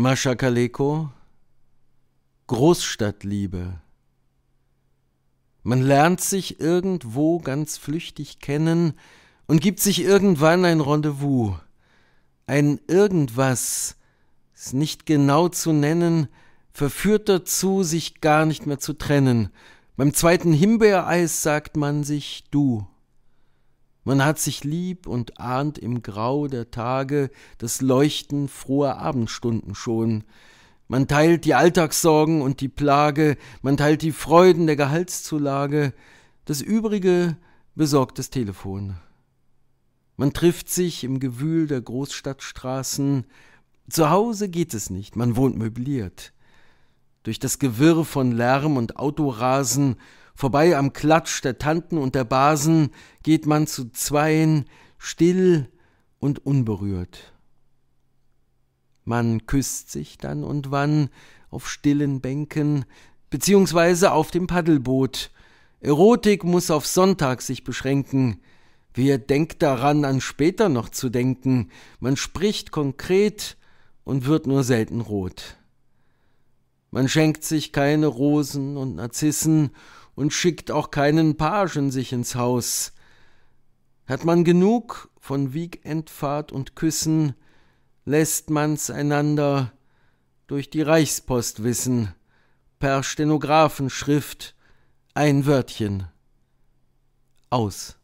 Mascha Kaleko Großstadtliebe Man lernt sich irgendwo ganz flüchtig kennen und gibt sich irgendwann ein Rendezvous. Ein Irgendwas, es nicht genau zu nennen, verführt dazu, sich gar nicht mehr zu trennen. Beim zweiten Himbeereis sagt man sich du. Man hat sich lieb und ahnt im Grau der Tage das Leuchten froher Abendstunden schon. Man teilt die Alltagssorgen und die Plage, man teilt die Freuden der Gehaltszulage, das Übrige besorgt das Telefon. Man trifft sich im Gewühl der Großstadtstraßen, zu Hause geht es nicht, man wohnt möbliert. Durch das Gewirr von Lärm und Autorasen Vorbei am Klatsch der Tanten und der Basen geht man zu Zweien, still und unberührt. Man küsst sich dann und wann auf stillen Bänken, beziehungsweise auf dem Paddelboot. Erotik muss auf Sonntag sich beschränken. Wer denkt daran, an später noch zu denken? Man spricht konkret und wird nur selten rot. Man schenkt sich keine Rosen und Narzissen und schickt auch keinen Pagen sich ins Haus. Hat man genug von Wiegendfahrt und Küssen, lässt man's einander durch die Reichspost wissen, per Stenographenschrift ein Wörtchen aus.